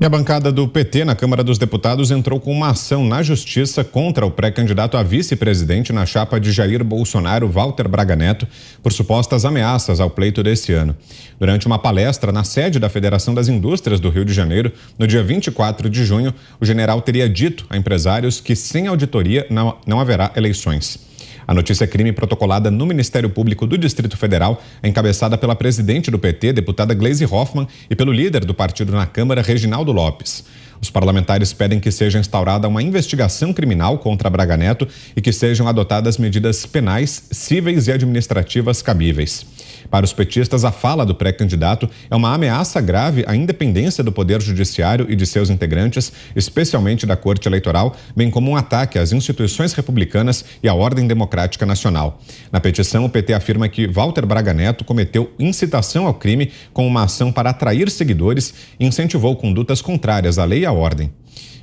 E a bancada do PT na Câmara dos Deputados entrou com uma ação na Justiça contra o pré-candidato a vice-presidente na chapa de Jair Bolsonaro, Walter Braga Neto, por supostas ameaças ao pleito deste ano. Durante uma palestra na sede da Federação das Indústrias do Rio de Janeiro, no dia 24 de junho, o general teria dito a empresários que sem auditoria não, não haverá eleições. A notícia é crime protocolada no Ministério Público do Distrito Federal, encabeçada pela presidente do PT, deputada Gleisi Hoffmann, e pelo líder do partido na Câmara, Reginaldo Lopes. Os parlamentares pedem que seja instaurada uma investigação criminal contra Braga Neto e que sejam adotadas medidas penais, cíveis e administrativas cabíveis. Para os petistas, a fala do pré-candidato é uma ameaça grave à independência do Poder Judiciário e de seus integrantes, especialmente da Corte Eleitoral, bem como um ataque às instituições republicanas e à ordem democrática Democrática Nacional. Na petição, o PT afirma que Walter Braga Neto cometeu incitação ao crime com uma ação para atrair seguidores e incentivou condutas contrárias à lei e à ordem.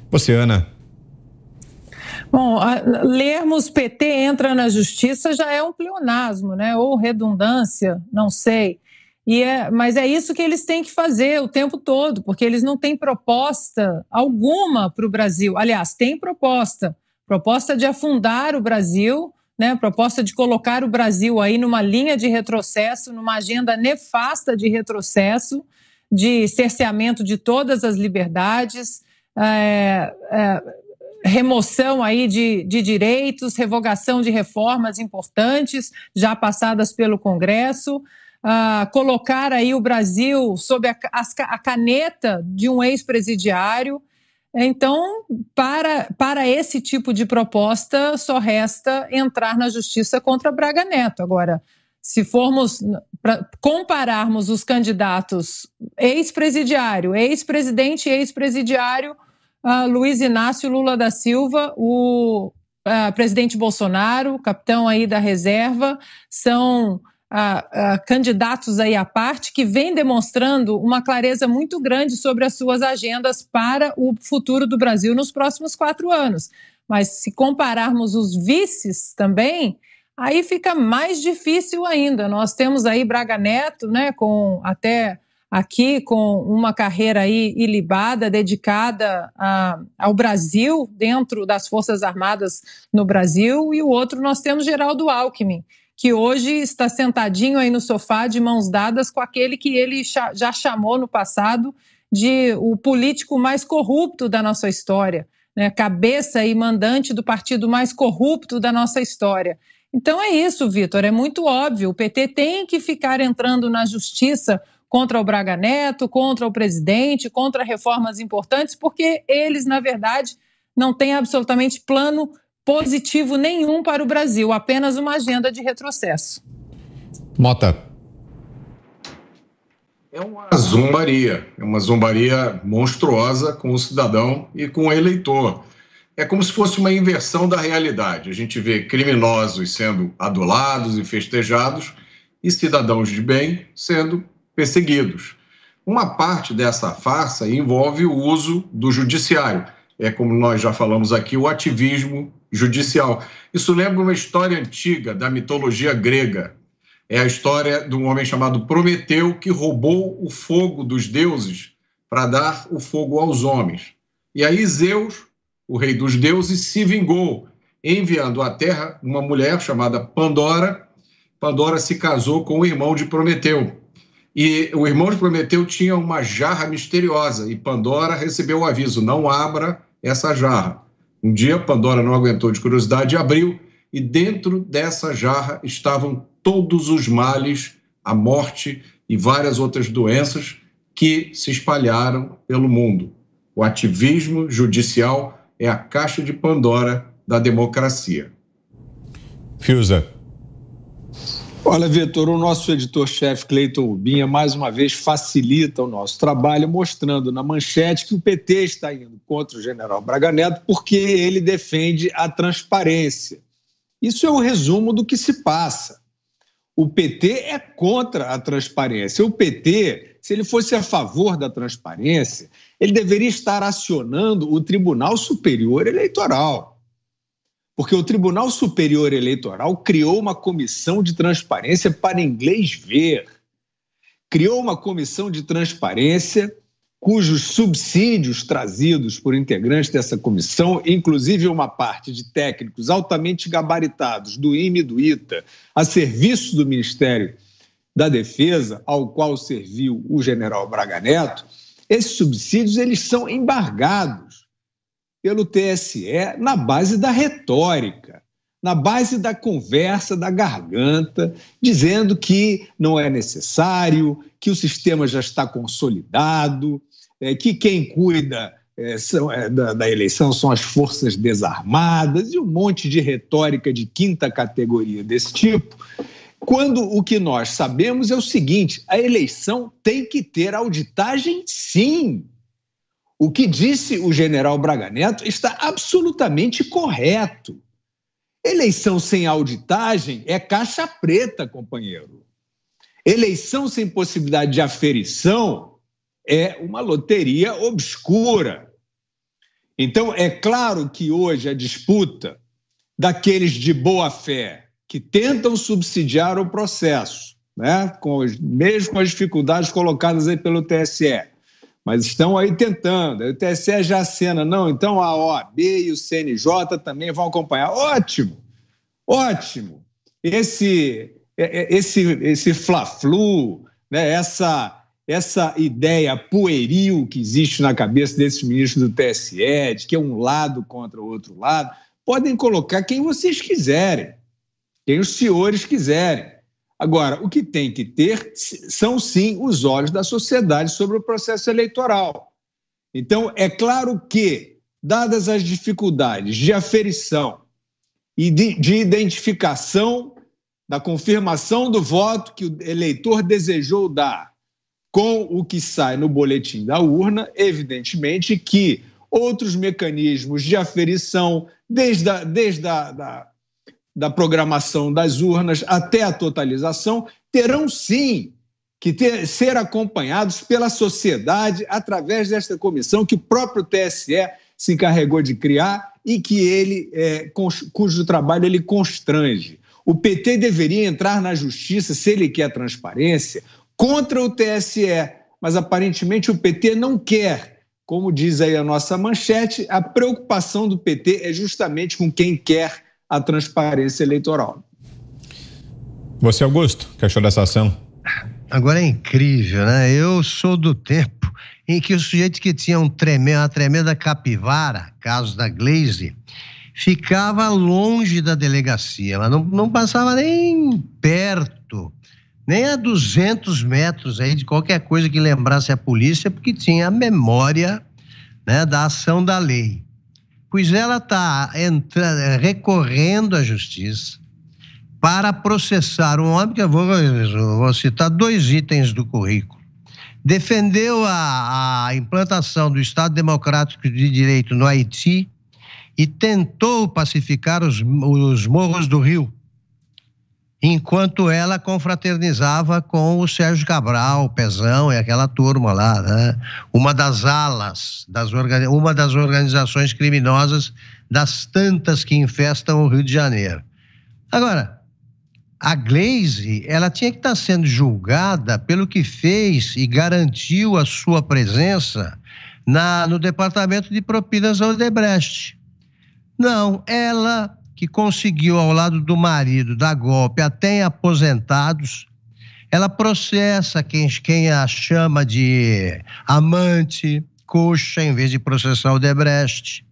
Você, Ana, Bom, lermos PT entra na justiça já é um pleonasmo, né? Ou redundância, não sei. E é, mas é isso que eles têm que fazer o tempo todo, porque eles não têm proposta alguma para o Brasil. Aliás, tem proposta, proposta de afundar o Brasil né, a proposta de colocar o Brasil aí numa linha de retrocesso, numa agenda nefasta de retrocesso, de cerceamento de todas as liberdades, é, é, remoção aí de, de direitos, revogação de reformas importantes já passadas pelo Congresso. Uh, colocar aí o Brasil sob a, a, a caneta de um ex-presidiário então, para, para esse tipo de proposta, só resta entrar na justiça contra Braga Neto. Agora, se formos compararmos os candidatos ex-presidiário, ex-presidente e ex-presidiário, uh, Luiz Inácio Lula da Silva, o uh, presidente Bolsonaro, capitão aí da reserva, são a, a candidatos aí à parte que vem demonstrando uma clareza muito grande sobre as suas agendas para o futuro do Brasil nos próximos quatro anos. Mas se compararmos os vices também, aí fica mais difícil ainda. Nós temos aí Braga Neto, né, com até aqui com uma carreira aí ilibada, dedicada a, ao Brasil, dentro das Forças Armadas no Brasil, e o outro nós temos Geraldo Alckmin, que hoje está sentadinho aí no sofá de mãos dadas com aquele que ele já chamou no passado de o político mais corrupto da nossa história, né? cabeça e mandante do partido mais corrupto da nossa história. Então é isso, Vitor, é muito óbvio. O PT tem que ficar entrando na justiça contra o Braga Neto, contra o presidente, contra reformas importantes, porque eles, na verdade, não têm absolutamente plano positivo nenhum para o Brasil, apenas uma agenda de retrocesso. Mota. É uma zombaria, é uma zombaria monstruosa com o cidadão e com o eleitor. É como se fosse uma inversão da realidade. A gente vê criminosos sendo adulados e festejados e cidadãos de bem sendo perseguidos. Uma parte dessa farsa envolve o uso do judiciário é como nós já falamos aqui, o ativismo judicial. Isso lembra uma história antiga da mitologia grega. É a história de um homem chamado Prometeu que roubou o fogo dos deuses para dar o fogo aos homens. E aí Zeus, o rei dos deuses, se vingou, enviando à terra uma mulher chamada Pandora. Pandora se casou com o irmão de Prometeu. E o irmão de Prometeu tinha uma jarra misteriosa e Pandora recebeu o aviso: não abra essa jarra. Um dia, Pandora não aguentou de curiosidade e abriu, e dentro dessa jarra estavam todos os males, a morte e várias outras doenças que se espalharam pelo mundo. O ativismo judicial é a caixa de Pandora da democracia. Fiuza, Olha, Vitor, o nosso editor-chefe Cleiton Rubinha, mais uma vez, facilita o nosso trabalho, mostrando na manchete que o PT está indo contra o general Braga Neto porque ele defende a transparência. Isso é o um resumo do que se passa. O PT é contra a transparência. O PT, se ele fosse a favor da transparência, ele deveria estar acionando o Tribunal Superior Eleitoral porque o Tribunal Superior Eleitoral criou uma comissão de transparência para inglês ver. Criou uma comissão de transparência cujos subsídios trazidos por integrantes dessa comissão, inclusive uma parte de técnicos altamente gabaritados do IME e do ITA, a serviço do Ministério da Defesa, ao qual serviu o general Braga Neto, esses subsídios eles são embargados pelo TSE na base da retórica, na base da conversa da garganta, dizendo que não é necessário, que o sistema já está consolidado, é, que quem cuida é, são, é, da, da eleição são as forças desarmadas e um monte de retórica de quinta categoria desse tipo. Quando o que nós sabemos é o seguinte: a eleição tem que ter auditagem, sim. O que disse o general Braga Neto está absolutamente correto. Eleição sem auditagem é caixa preta, companheiro. Eleição sem possibilidade de aferição é uma loteria obscura. Então, é claro que hoje a disputa daqueles de boa fé que tentam subsidiar o processo, né, com, mesmo com as dificuldades colocadas aí pelo TSE, mas estão aí tentando. O TSE é já acena, não, então a OAB e o CNJ também vão acompanhar. Ótimo, ótimo. Esse é, é, esse esse fla-flu, né, essa essa ideia pueril que existe na cabeça desses ministros do TSE, de que é um lado contra o outro lado, podem colocar quem vocês quiserem, quem os senhores quiserem. Agora, o que tem que ter são sim os olhos da sociedade sobre o processo eleitoral. Então, é claro que, dadas as dificuldades de aferição e de, de identificação da confirmação do voto que o eleitor desejou dar com o que sai no boletim da urna, evidentemente que outros mecanismos de aferição, desde a, desde a da, da programação das urnas até a totalização, terão sim que ter, ser acompanhados pela sociedade através desta comissão que o próprio TSE se encarregou de criar e que ele é, cujo trabalho ele constrange. O PT deveria entrar na justiça se ele quer transparência contra o TSE, mas aparentemente o PT não quer. Como diz aí a nossa manchete, a preocupação do PT é justamente com quem quer a transparência eleitoral. Você, Augusto, que achou dessa ação? Agora é incrível, né? Eu sou do tempo em que o sujeito que tinha um tremendo, uma tremenda capivara, caso da Glaze, ficava longe da delegacia, ela não, não passava nem perto, nem a 200 metros aí de qualquer coisa que lembrasse a polícia, porque tinha a memória né, da ação da lei pois ela está eh, recorrendo à justiça para processar um homem que eu vou, vou citar dois itens do currículo. Defendeu a, a implantação do Estado Democrático de Direito no Haiti e tentou pacificar os, os morros do Rio enquanto ela confraternizava com o Sérgio Cabral, o Pezão e aquela turma lá, né? uma das alas, das uma das organizações criminosas das tantas que infestam o Rio de Janeiro. Agora, a Glaze, ela tinha que estar tá sendo julgada pelo que fez e garantiu a sua presença na, no departamento de propinas da Odebrecht. Não, ela que conseguiu, ao lado do marido, dar golpe até em aposentados. Ela processa quem, quem a chama de amante, coxa, em vez de processar o Debrecht.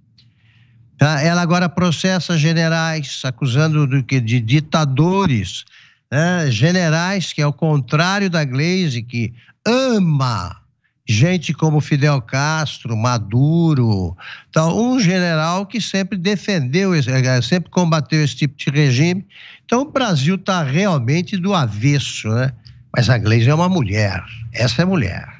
Tá? Ela agora processa generais, acusando do que de ditadores, né? generais, que é o contrário da Glaze, que ama gente como Fidel Castro, Maduro, então, um general que sempre defendeu, eh, sempre combateu esse tipo de regime. Então, o Brasil está realmente do avesso, né? Mas a Gleisi é uma mulher, essa é mulher.